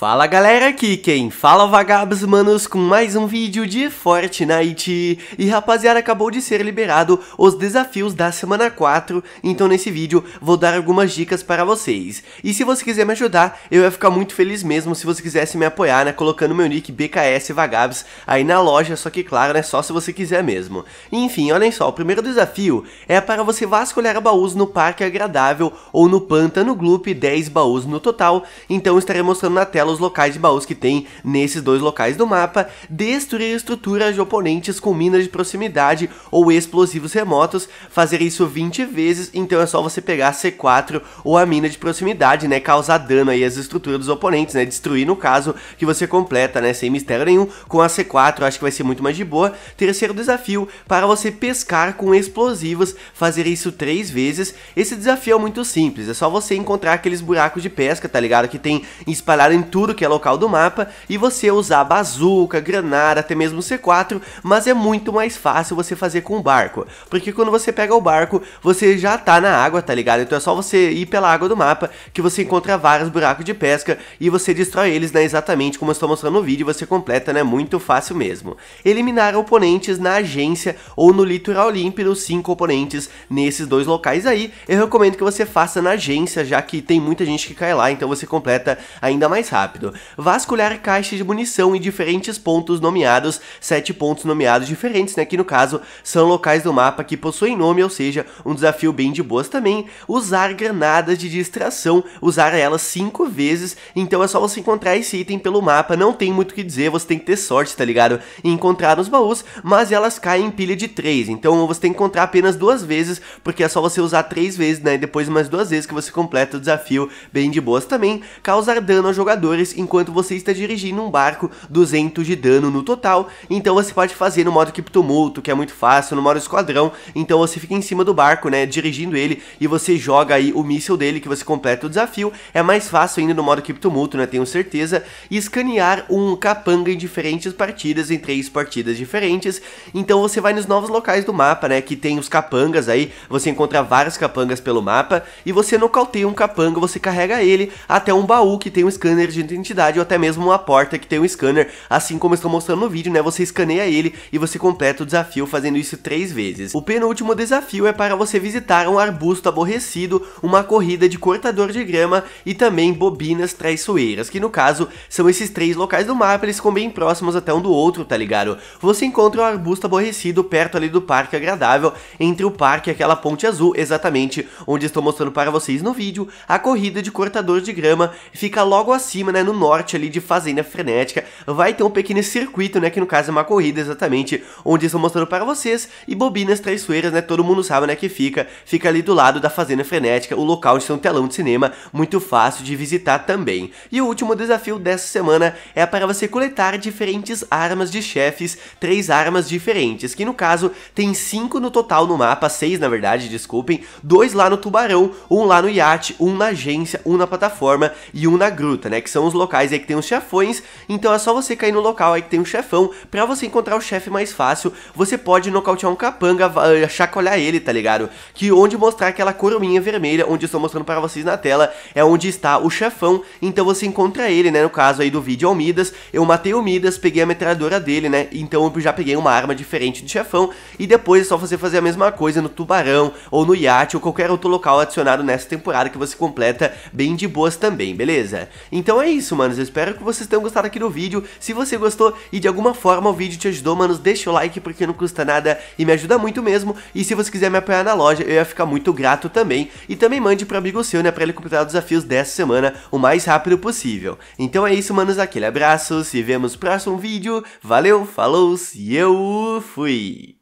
Fala galera, aqui quem fala é vagabos manos com mais um vídeo de Fortnite E rapaziada, acabou de ser liberado os desafios da semana 4 Então nesse vídeo vou dar algumas dicas para vocês E se você quiser me ajudar, eu ia ficar muito feliz mesmo se você quisesse me apoiar, né Colocando meu nick BKS Vagabos aí na loja, só que claro, né, só se você quiser mesmo Enfim, olhem só, o primeiro desafio é para você vasculhar baús no Parque Agradável Ou no Pântano Gloop, 10 baús no total Então estarei mostrando na tela os locais de baús que tem nesses dois locais do mapa, destruir estruturas de oponentes com minas de proximidade ou explosivos remotos, fazer isso 20 vezes, então é só você pegar a C4 ou a mina de proximidade, né, causar dano aí às estruturas dos oponentes, né, destruir no caso, que você completa, né, sem mistério nenhum, com a C4 acho que vai ser muito mais de boa. Terceiro desafio, para você pescar com explosivos, fazer isso três vezes, esse desafio é muito simples, é só você encontrar aqueles buracos de pesca, tá ligado, que tem espalhado em tudo Futuro, que é local do mapa, e você usar bazuca, granada, até mesmo C4, mas é muito mais fácil você fazer com o barco, porque quando você pega o barco, você já tá na água, tá ligado? Então é só você ir pela água do mapa, que você encontra vários buracos de pesca, e você destrói eles, né, exatamente como eu estou mostrando no vídeo, você completa, né, muito fácil mesmo. Eliminar oponentes na agência ou no litoral límpido, 5 oponentes nesses dois locais aí, eu recomendo que você faça na agência, já que tem muita gente que cai lá, então você completa ainda mais rápido rápido. Vasculhar caixas de munição em diferentes pontos nomeados, sete pontos nomeados diferentes, né, que no caso são locais do mapa que possuem nome, ou seja, um desafio bem de boas também. Usar granadas de distração, usar elas cinco vezes, então é só você encontrar esse item pelo mapa, não tem muito o que dizer, você tem que ter sorte, tá ligado? E encontrar nos baús, mas elas caem em pilha de três, então você tem que encontrar apenas duas vezes, porque é só você usar três vezes, né, e depois mais duas vezes que você completa o desafio bem de boas também. Causar dano ao jogador dólares enquanto você está dirigindo um barco, 200 de dano no total, então você pode fazer no modo criptomulto, que é muito fácil, no modo esquadrão, então você fica em cima do barco, né, dirigindo ele, e você joga aí o míssil dele que você completa o desafio, é mais fácil ainda no modo criptomulto, né, tenho certeza, e escanear um capanga em diferentes partidas, em três partidas diferentes, então você vai nos novos locais do mapa, né, que tem os capangas aí, você encontra vários capangas pelo mapa, e você nocauteia um capanga, você carrega ele até um baú que tem um scanner de de identidade ou até mesmo uma porta que tem um scanner, assim como estou mostrando no vídeo, né? Você escaneia ele e você completa o desafio fazendo isso três vezes. O penúltimo desafio é para você visitar um arbusto aborrecido, uma corrida de cortador de grama e também bobinas traiçoeiras, que no caso são esses três locais do mapa, eles ficam bem próximos até um do outro, tá ligado? Você encontra um arbusto aborrecido perto ali do parque agradável, entre o parque e aquela ponte azul, exatamente onde estou mostrando para vocês no vídeo, a corrida de cortador de grama fica logo acima cima, né, no norte ali de Fazenda Frenética, vai ter um pequeno circuito, né, que no caso é uma corrida exatamente, onde estão mostrando para vocês, e Bobinas Traiçoeiras, né, todo mundo sabe, né, que fica, fica ali do lado da Fazenda Frenética, o local onde tem um telão de cinema, muito fácil de visitar também. E o último desafio dessa semana é para você coletar diferentes armas de chefes, três armas diferentes, que no caso tem cinco no total no mapa, seis na verdade, desculpem, dois lá no tubarão, um lá no iate, um na agência, um na plataforma e um na gruta, né, que são são os locais aí que tem os chefões, então é só você cair no local aí que tem um chefão, pra você encontrar o chefe mais fácil, você pode nocautear um capanga, eh, chacoalhar ele, tá ligado? Que onde mostrar aquela coroinha vermelha, onde eu estou mostrando pra vocês na tela, é onde está o chefão, então você encontra ele, né, no caso aí do vídeo é o Midas, eu matei o Midas, peguei a metralhadora dele, né, então eu já peguei uma arma diferente do chefão, e depois é só você fazer a mesma coisa no tubarão, ou no iate, ou qualquer outro local adicionado nessa temporada que você completa bem de boas também, beleza? Então é isso, manos. Eu espero que vocês tenham gostado aqui do vídeo. Se você gostou e de alguma forma o vídeo te ajudou, manos, deixa o like porque não custa nada e me ajuda muito mesmo. E se você quiser me apoiar na loja, eu ia ficar muito grato também. E também mande para amigo seu, né, para ele completar os desafios dessa semana o mais rápido possível. Então é isso, manos. Aquele abraço. Se vemos no próximo vídeo. Valeu, falou e eu fui.